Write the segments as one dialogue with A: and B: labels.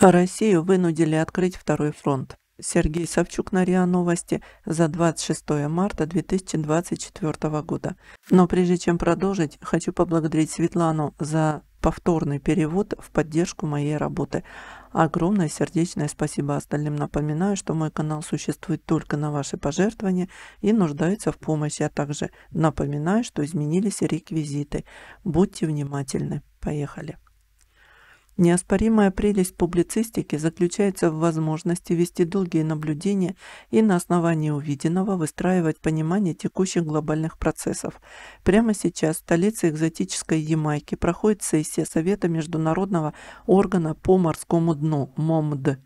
A: Россию вынудили открыть второй фронт. Сергей Савчук на РИА Новости за 26 марта 2024 года. Но прежде чем продолжить, хочу поблагодарить Светлану за повторный перевод в поддержку моей работы. Огромное сердечное спасибо остальным. Напоминаю, что мой канал существует только на ваши пожертвования и нуждается в помощи, а также напоминаю, что изменились реквизиты. Будьте внимательны. Поехали. Неоспоримая прелесть публицистики заключается в возможности вести долгие наблюдения и на основании увиденного выстраивать понимание текущих глобальных процессов. Прямо сейчас в столице экзотической Ямайки проходит сессия Совета Международного органа по морскому дну МОМД.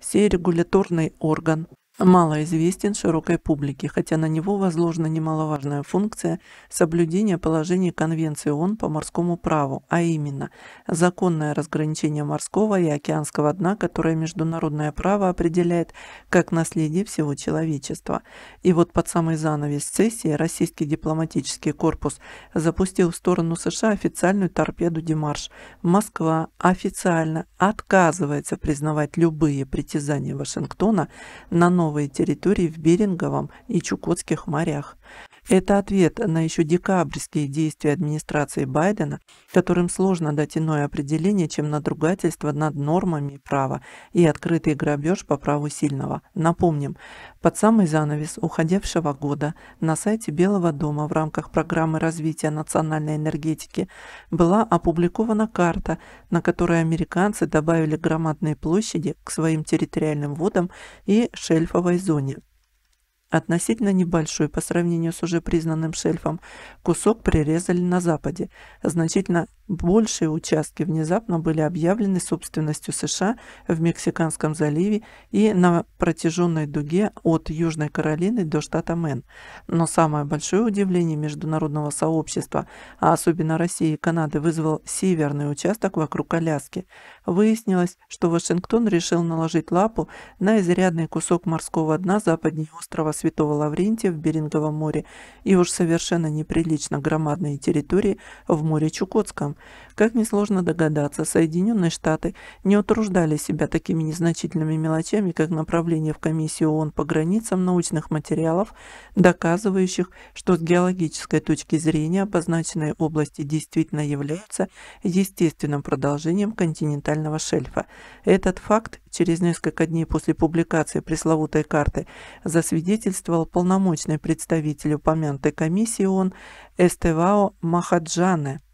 A: Сей регуляторный орган мало известен широкой публике, хотя на него возложена немаловажная функция соблюдения положений Конвенции ООН по морскому праву, а именно законное разграничение морского и океанского дна, которое международное право определяет как наследие всего человечества. И вот под самый занавес сессии российский дипломатический корпус запустил в сторону США официальную торпеду «Демарш». Москва официально отказывается признавать любые притязания Вашингтона на новые новые территории в Беринговом и Чукотских морях. Это ответ на еще декабрьские действия администрации Байдена, которым сложно дать иное определение, чем надругательство над нормами права и открытый грабеж по праву сильного. Напомним, под самый занавес уходившего года на сайте Белого дома в рамках программы развития национальной энергетики была опубликована карта, на которой американцы добавили громадные площади к своим территориальным водам и шельфовой зоне. Относительно небольшой по сравнению с уже признанным шельфом кусок прирезали на западе. Значительно большие участки внезапно были объявлены собственностью США в Мексиканском заливе и на протяженной дуге от Южной Каролины до штата Мэн. Но самое большое удивление международного сообщества, а особенно России и Канады, вызвал северный участок вокруг Аляски. Выяснилось, что Вашингтон решил наложить лапу на изрядный кусок морского дна западнее острова Святого Лаврентия в Беринговом море и уж совершенно неприлично громадные территории в море Чукотском. Как несложно догадаться, Соединенные Штаты не утруждали себя такими незначительными мелочами, как направление в комиссию ООН по границам научных материалов, доказывающих, что с геологической точки зрения обозначенные области действительно являются естественным продолжением континентального шельфа. Этот факт через несколько дней после публикации пресловутой карты засвидетельствовал полномочный представитель упомянутой комиссии ООН Эстевао Махаджане –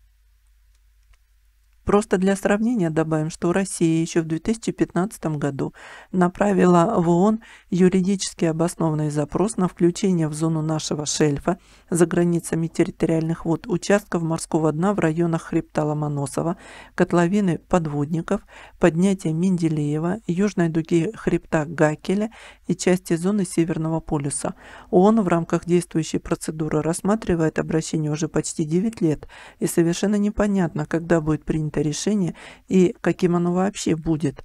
A: Просто для сравнения добавим, что Россия еще в 2015 году направила в ООН юридически обоснованный запрос на включение в зону нашего шельфа за границами территориальных вод участков морского дна в районах хребта Ломоносова, котловины подводников, поднятия Менделеева, южной дуги хребта Гакеля и части зоны Северного полюса. ООН в рамках действующей процедуры рассматривает обращение уже почти 9 лет и совершенно непонятно, когда будет принято принято решение и каким оно вообще будет.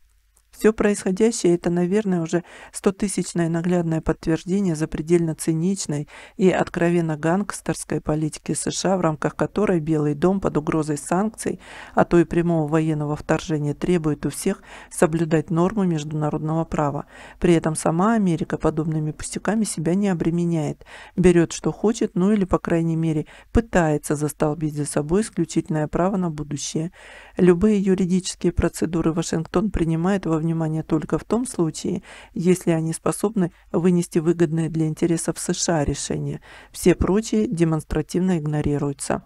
A: Все происходящее – это, наверное, уже стотысячное наглядное подтверждение запредельно циничной и откровенно гангстерской политики США, в рамках которой Белый дом под угрозой санкций, а то и прямого военного вторжения требует у всех соблюдать нормы международного права. При этом сама Америка подобными пустяками себя не обременяет, берет что хочет, ну или, по крайней мере, пытается застолбить за собой исключительное право на будущее. Любые юридические процедуры Вашингтон принимает во внимание внимание только в том случае, если они способны вынести выгодное для интересов США решение. Все прочие демонстративно игнорируются.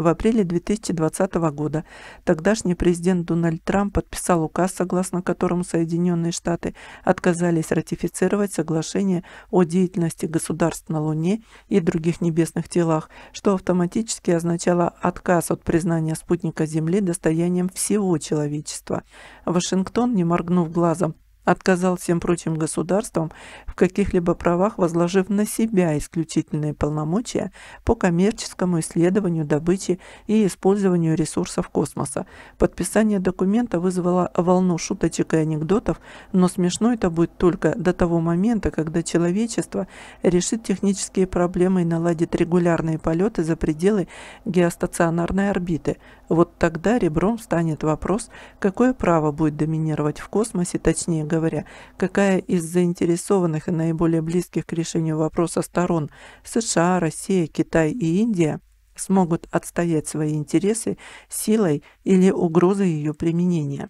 A: В апреле 2020 года тогдашний президент Дональд Трамп подписал указ, согласно которому Соединенные Штаты отказались ратифицировать соглашение о деятельности государств на Луне и других небесных телах, что автоматически означало отказ от признания спутника Земли достоянием всего человечества. Вашингтон, не моргнув глазом, отказал всем прочим государствам в каких-либо правах, возложив на себя исключительные полномочия по коммерческому исследованию, добыче и использованию ресурсов космоса. Подписание документа вызвало волну шуточек и анекдотов, но смешно это будет только до того момента, когда человечество решит технические проблемы и наладит регулярные полеты за пределы геостационарной орбиты. Вот тогда ребром станет вопрос, какое право будет доминировать в космосе, точнее говоря, какая из заинтересованных и наиболее близких к решению вопроса сторон США, Россия, Китай и Индия смогут отстоять свои интересы силой или угрозой ее применения.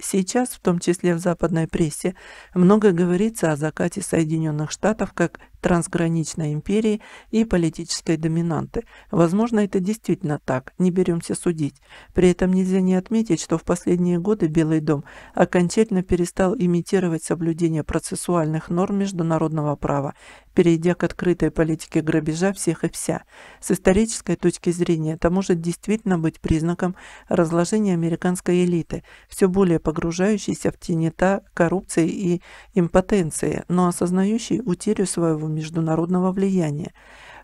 A: Сейчас, в том числе в западной прессе, много говорится о закате Соединенных Штатов как трансграничной империи и политической доминанты. Возможно, это действительно так, не беремся судить. При этом нельзя не отметить, что в последние годы Белый дом окончательно перестал имитировать соблюдение процессуальных норм международного права, перейдя к открытой политике грабежа всех и вся. С исторической точки зрения это может действительно быть признаком разложения американской элиты, все более погружающейся в тенета коррупции и импотенции, но осознающей утерю своего международного влияния.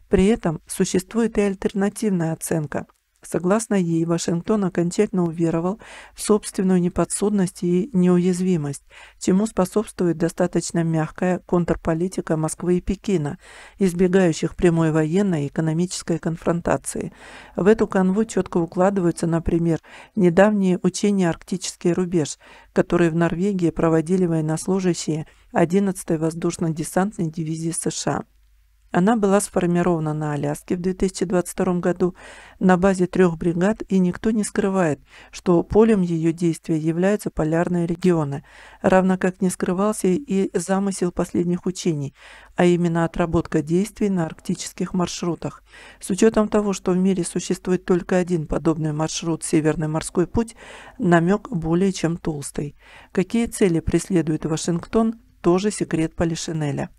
A: При этом существует и альтернативная оценка, Согласно ей, Вашингтон окончательно уверовал в собственную неподсудность и неуязвимость, чему способствует достаточно мягкая контрполитика Москвы и Пекина, избегающих прямой военной и экономической конфронтации. В эту канву четко укладываются, например, недавние учения «Арктический рубеж», которые в Норвегии проводили военнослужащие 11-й воздушно-десантной дивизии США. Она была сформирована на Аляске в 2022 году на базе трех бригад, и никто не скрывает, что полем ее действия являются полярные регионы, равно как не скрывался и замысел последних учений, а именно отработка действий на арктических маршрутах. С учетом того, что в мире существует только один подобный маршрут «Северный морской путь», намек более чем толстый. Какие цели преследует Вашингтон, тоже секрет Полишинеля.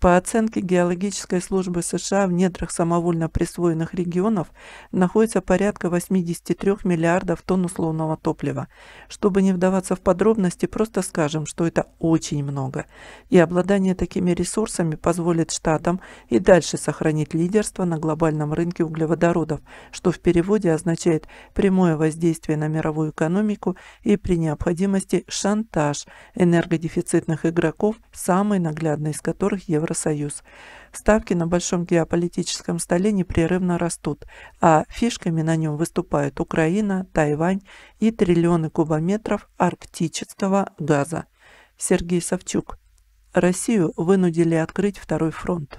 A: По оценке Геологической службы США в недрах самовольно присвоенных регионов находится порядка 83 миллиардов тонн условного топлива. Чтобы не вдаваться в подробности, просто скажем, что это очень много. И обладание такими ресурсами позволит штатам и дальше сохранить лидерство на глобальном рынке углеводородов, что в переводе означает прямое воздействие на мировую экономику и при необходимости шантаж энергодефицитных игроков, самый наглядный из которых евро Евросоюз. Ставки на большом геополитическом столе непрерывно растут, а фишками на нем выступают Украина, Тайвань и триллионы кубометров арктического газа. Сергей Савчук. Россию вынудили открыть второй фронт.